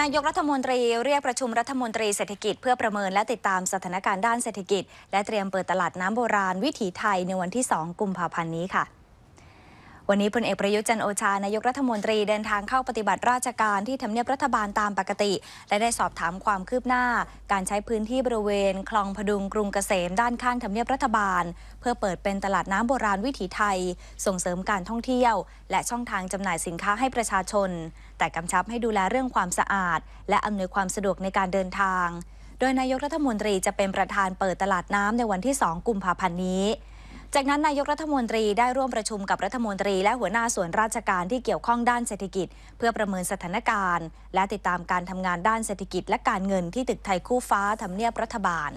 นายกรัฐมนตรีเรียกประชุมรัฐมนตรีเศรษฐกิจเพื่อประเมินและติดตามสถานการณ์ด้านเศรษฐกิจและเตรียมเปิดตลาดน้ำโบราณวิถีไทยในวันที่ 2 กุมภาพันธ์นี้ค่ะวันนี้พลเอกประยุทธ์จันโอชา นายกรัฐมนตรีเดินทางเข้าปฏิบัติราชการที่ทำเนียบรัฐบาลตามปกติ และได้สอบถามความคืบหน้า การใช้พื้นที่บริเวณ คลองพดุงกรุงเกษมด้านข้างทำเนียบรัฐบาล เพื่อเปิดเป็นตลาดน้ำโบราณวิถีไทย ส่งเสริมการท่องเที่ยว และช่องทางจำหน่ายสินค้าให้ประชาชน แต่กำชับให้ดูแลเรื่องความสะอาด และอำนวยความสะดวกในการเดินทาง โดยนายกรัฐมนตรีจะเป็นประธานเปิดตลาดน้ำในวันที่ 2กุมภาพันธ์นี้จากนั้น นายกรัฐมนตรีได้ร่วมประชุมกับรัฐมนตรี และหัวหน้าส่วนราชการที่เกี่ยวข้องด้านเศรษฐกิจ เพื่อประเมินสถานการณ์และติดตามการทำงานด้านเศรษฐกิจ และการเงินที่ตึกไทยคู่ฟ้าทำเนียบรัฐบาล